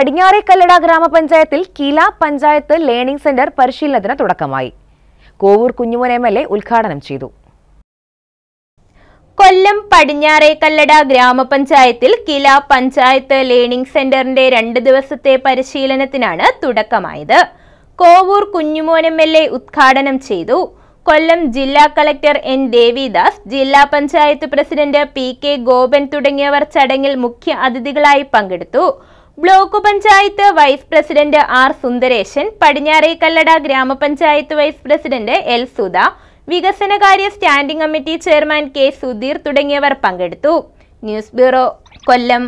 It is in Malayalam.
പടിഞ്ഞാറെ കല്ലട ഗ്രാമപഞ്ചായത്തിൽ കീല പഞ്ചായത്ത് ലേണിംഗ് സെന്റർ പരിശീലനത്തിന് തുടക്കമായി Kovoor Kunjumon M L A ഉദ്ഘാടനം ചെയ്തു കൊല്ലം പടിഞ്ഞാറെ കല്ലട ഗ്രാമപഞ്ചായത്തിൽ കില പഞ്ചായത്ത് ലേണിംഗ് സെന്ററിന്റെ രണ്ട് ദിവസത്തെ പരിശീലനത്തിനാണ് തുടക്കമായത് Kovoor Kunjumon M L A ഉദ്ഘാടനം ചെയ്തു കൊല്ലം ജില്ലാ കളക്ടർ എൻ ദേവിദാസ് ജില്ലാ panchayat president P K Gopan തുടങ്ങിയവർ ചടങ്ങിൽ മുഖ്യ അതിഥികളായി പങ്കെടുത്തു block panchayat vice president R Sundaresan പടിഞ്ഞാറേ കല്ലട ഗ്രാമപഞ്ചായത്ത് വൈസ് പ്രസിഡന്റ് എൽ സുധ വികസനകാര്യ standing committee chairman K Sudheer തുടങ്ങിയവർ പങ്കെടുത്തു ന്യൂസ് ബ്യൂറോ കൊല്ലം